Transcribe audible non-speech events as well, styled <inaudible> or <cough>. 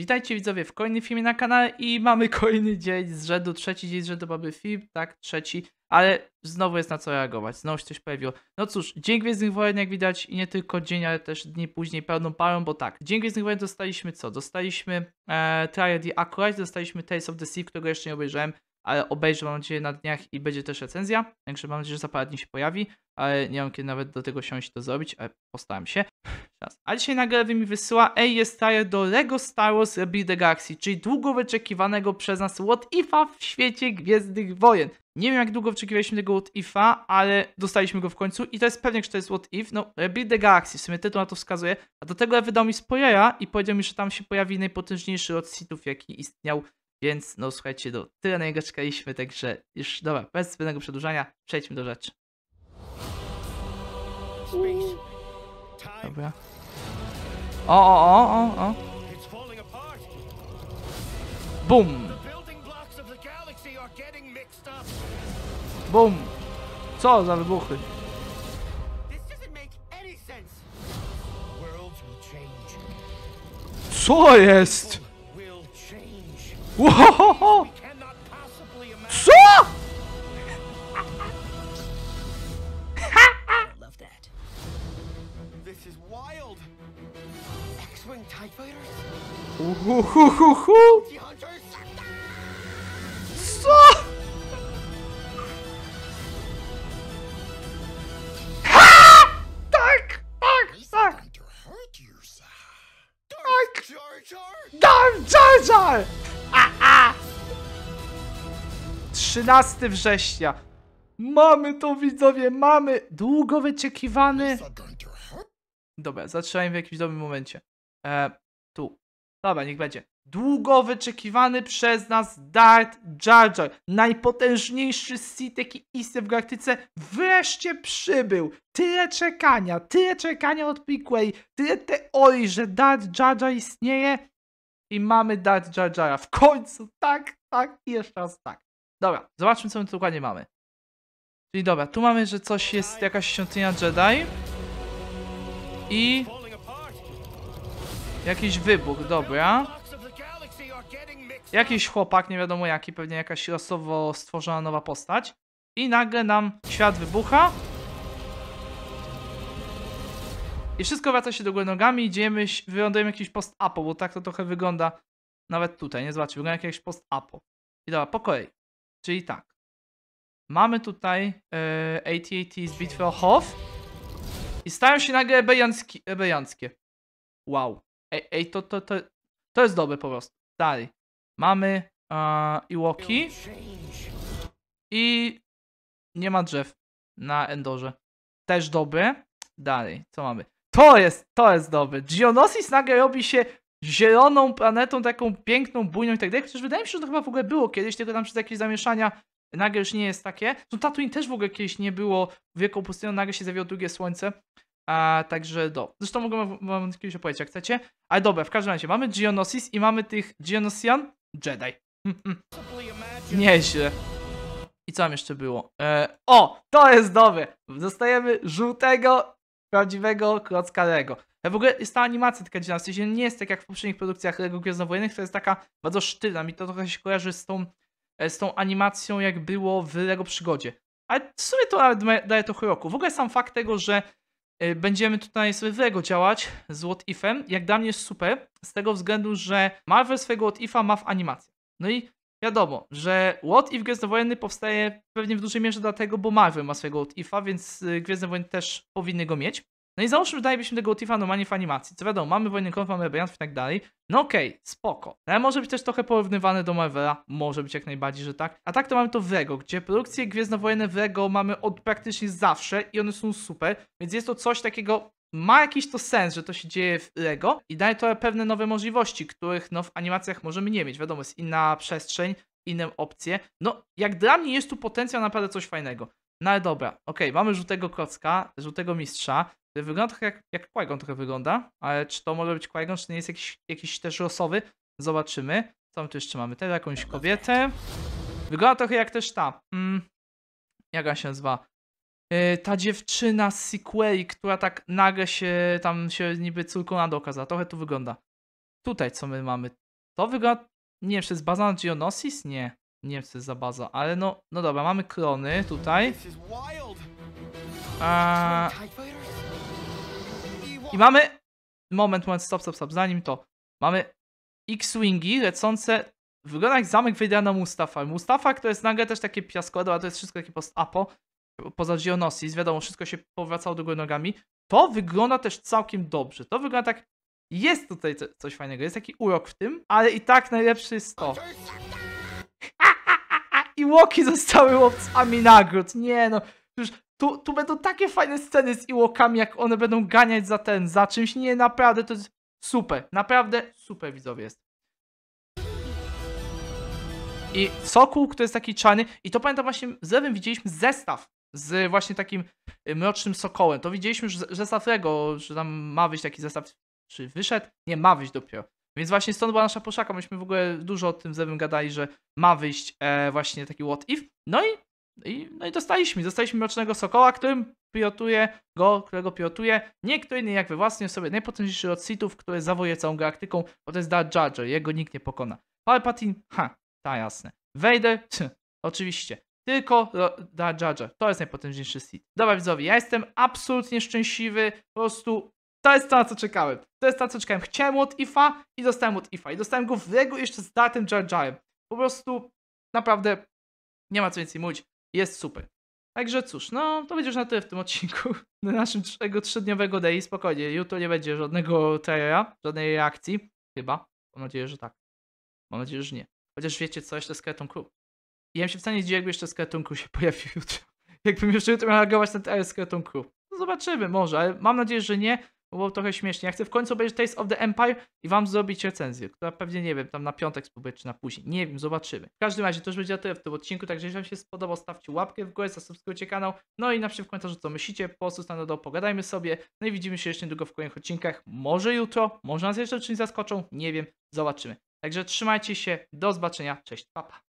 Witajcie widzowie w kolejnym filmie na kanale i mamy kolejny dzień z rzędu, trzeci dzień z rzędu mamy film, tak, trzeci, ale znowu jest na co reagować, znowu się coś pojawiło. No cóż, Dzień Gwiezdnych Wojen jak widać i nie tylko dzień, ale też dni później pełną parą, bo tak, Dzień Gwiezdnych Wojen dostaliśmy co? Dostaliśmy e, Triad i Acolyte, dostaliśmy Tales of the Sea, którego jeszcze nie obejrzałem, ale obejrzę mam nadzieję na dniach i będzie też recenzja, także mam nadzieję, że za parę dni się pojawi, ale nie mam kiedy nawet do tego siąść to zrobić, ale postaram się. A dzisiaj nagle mi wysyła Ej, jest trailer do LEGO Star Wars Rebuild the Galaxy, czyli długo wyczekiwanego przez nas What Ifa w świecie Gwiezdnych Wojen. Nie wiem jak długo wyczekiwaliśmy tego What Ifa, ale dostaliśmy go w końcu i to jest pewnie, że to jest What If, no Rebuild the Galaxy, w sumie tytuł na to wskazuje, a do tego wydał mi spoilera i powiedział mi, że tam się pojawi najpotężniejszy od sitów, jaki istniał więc no słuchajcie, do no, tyle na niego czekaliśmy, także już dobra, bez zbędnego przedłużania, przejdźmy do rzeczy. Dobra. O, o, o, o, o. Bum! Bum! Co za wybuchy? Co jest? Whoa! So! <laughs> love that. This is wild. X-wing Tie Fighters. Ooh, hoo, hoo, hoo. 13 września. Mamy to widzowie, mamy! Długo wyczekiwany... Dobra, zatrzymajmy w jakimś dobrym momencie. E, tu. Dobra, niech będzie. Długo wyczekiwany przez nas Dart Jar Jar, najpotężniejszy Sith jaki istnieje w galaktyce, wreszcie przybył. Tyle czekania, tyle czekania od Piquay, tyle teorii, że Dart Jar Jar istnieje i mamy Dart Jar Jara. W końcu, tak, tak jeszcze raz tak. Dobra, zobaczmy co my tu dokładnie mamy. Czyli dobra, tu mamy, że coś jest, jakaś świątynia Jedi. I... Jakiś wybuch, dobra. Jakiś chłopak, nie wiadomo jaki, pewnie jakaś losowo stworzona nowa postać. I nagle nam świat wybucha. I wszystko wraca się do góry nogami, idziemy, wylądujemy jakiś post-apo, bo tak to trochę wygląda nawet tutaj, nie? Zobaczcie, wygląda jak jakiś post-apo. I dobra, po kolei. Czyli tak. Mamy tutaj e, AT-AT z bitwy o Hof. I stają się nagle ebejancki, ebejanckie. Wow. Ej, ej to, to, to, to jest dobre po prostu. Dalej. Mamy e, Iwoki. I nie ma drzew na Endorze. Też dobre. Dalej, co mamy? To jest, to jest dobre. Geonosis nagle robi się zieloną planetą, taką piękną, bujną i tak dalej. Chociaż wydaje mi się, że to chyba w ogóle było kiedyś, tylko tam przez jakieś zamieszania nagle już nie jest takie. No Tatooine też w ogóle kiedyś nie było wielką pustynią, no nagle się zawiało drugie słońce. A, także do. Zresztą mogę wam kiedyś opowiedzieć, jak chcecie. Ale dobra, w każdym razie mamy Geonosis i mamy tych Geonosian Jedi. Hmm, hmm. Nieźle. I co tam jeszcze było? Eee, o, to jest dobre. Dostajemy żółtego, prawdziwego klocka Lego. Ja w ogóle jest ta animacja taka dziwna, w sensie nie jest tak jak w poprzednich produkcjach Lego Gwiezdnowojennych, to jest taka bardzo sztywna, mi to trochę się kojarzy z tą, e, z tą animacją jak było w Lego Przygodzie. Ale w sumie to daje trochę roku. W ogóle sam fakt tego, że e, będziemy tutaj sobie w Lego działać z What Ifem, jak dla mnie jest super, z tego względu, że Marvel swojego What Ifa ma w animacji. No i wiadomo, że What If Gwiezdnowojenny Wojenny powstaje pewnie w dużej mierze dlatego, bo Marvel ma swojego What Ifa, więc e, Gwiezdne Wojny też powinny go mieć. No i załóżmy, dalibyśmy tego Utifa normalnie w animacji. Co wiadomo, mamy wojnę konf, mamy rebeliantów i tak dalej. No okej, okay, spoko. No ale może być też trochę porównywane do Marvela. Może być jak najbardziej, że tak. A tak to mamy to w Lego, gdzie produkcje Gwiezdnowojenne w Lego mamy od praktycznie zawsze i one są super. Więc jest to coś takiego ma jakiś to sens, że to się dzieje w Lego i daje to pewne nowe możliwości, których no, w animacjach możemy nie mieć. Wiadomo, jest inna przestrzeń, inne opcje. No, jak dla mnie jest tu potencjał naprawdę coś fajnego. No ale dobra, okej, okay, mamy żółtego kocka, żółtego mistrza, Wygląda trochę jak, jak qui trochę wygląda, ale czy to może być qui czy nie jest jakiś, jakiś też losowy? Zobaczymy. Co my tu jeszcze mamy? Teraz jakąś kobietę. Wygląda trochę jak też ta. Mm, jak ona się nazywa? Yy, ta dziewczyna z sequeli, która tak nagle się tam się niby córką na okazała. Trochę tu wygląda. Tutaj co my mamy? To wygląda, nie wiem, czy jest baza na Geonosis? Nie, nie wiem, czy jest za baza, ale no, no dobra, mamy klony tutaj. A, i mamy... Moment, moment, stop, stop, stop. Zanim to. Mamy X-Wingi lecące... Wygląda jak zamek na Mustafa. Mustafa, to jest nagle też takie piaskłado, a to jest wszystko takie post-apo. Poza Geonosis, wiadomo, wszystko się powracało do góry nogami. To wygląda też całkiem dobrze. To wygląda tak... Jest tutaj coś fajnego, jest taki urok w tym, ale i tak najlepszy jest to. <laughs> I łoki zostały łowcami nagród. Nie no, już tu, tu będą takie fajne sceny z Iłokami, jak one będą ganiać za ten, za czymś. Nie, naprawdę to jest super. Naprawdę super widzowie jest. I Sokół, który jest taki czarny. I to pamiętam właśnie z lewym widzieliśmy zestaw z właśnie takim y, mrocznym sokołem. To widzieliśmy już zestaw Lego, że tam ma wyjść taki zestaw. Czy wyszedł? Nie, ma wyjść dopiero. Więc właśnie stąd była nasza poszaka. Myśmy w ogóle dużo o tym z Lewem gadali, że ma wyjść e, właśnie taki What If. No i i, no i dostaliśmy, dostaliśmy Mrocznego Sokoła, którym pilotuje go, którego pilotuje nie kto inny jak we własnie sobie najpotężniejszy od Sithów, który zawoje całą galaktyką, bo to jest Darth Jar jego nikt nie pokona. Palpatine, ha, ta jasne. Vader, <laughs> tch, oczywiście. Tylko Darth Jar to jest najpotężniejszy Sith. Dobra widzowie, ja jestem absolutnie szczęśliwy, po prostu to jest to, na co czekałem. To jest to, na co czekałem. Chciałem od IFA i dostałem od IFA. I dostałem go w Lego jeszcze z Dartem Jar Jarem. Po prostu, naprawdę, nie ma co więcej mówić jest super. Także cóż, no to będzie już na tyle w tym odcinku. <laughs> Na naszym tego trzydniowego day spokojnie. Jutro nie będzie żadnego trailera, żadnej reakcji. Chyba. Mam nadzieję, że tak. Mam nadzieję, że nie. Chociaż wiecie co, jeszcze z Cartoon Crew. I ja się w stanie dziwię, jakby jeszcze z Crew się <laughs> pojawił jutro. Jakbym jeszcze jutro miał reagować na trailer z Crew. No zobaczymy, może, ale mam nadzieję, że nie. Było trochę śmiesznie. Ja chcę w końcu obejrzeć Taste of the Empire i wam zrobić recenzję, która pewnie, nie wiem, tam na piątek spróbuję, czy na później. Nie wiem, zobaczymy. W każdym razie to już będzie tyle w tym odcinku, także jeżeli wam się spodobał, stawcie łapkę w górę, zasubskrybujcie kanał, no i napiszcie w komentarzu, co myślicie, po prostu standardowo pogadajmy sobie, no i widzimy się jeszcze niedługo w kolejnych odcinkach. Może jutro, może nas jeszcze czymś zaskoczą, nie wiem, zobaczymy. Także trzymajcie się, do zobaczenia, cześć, papa. Pa.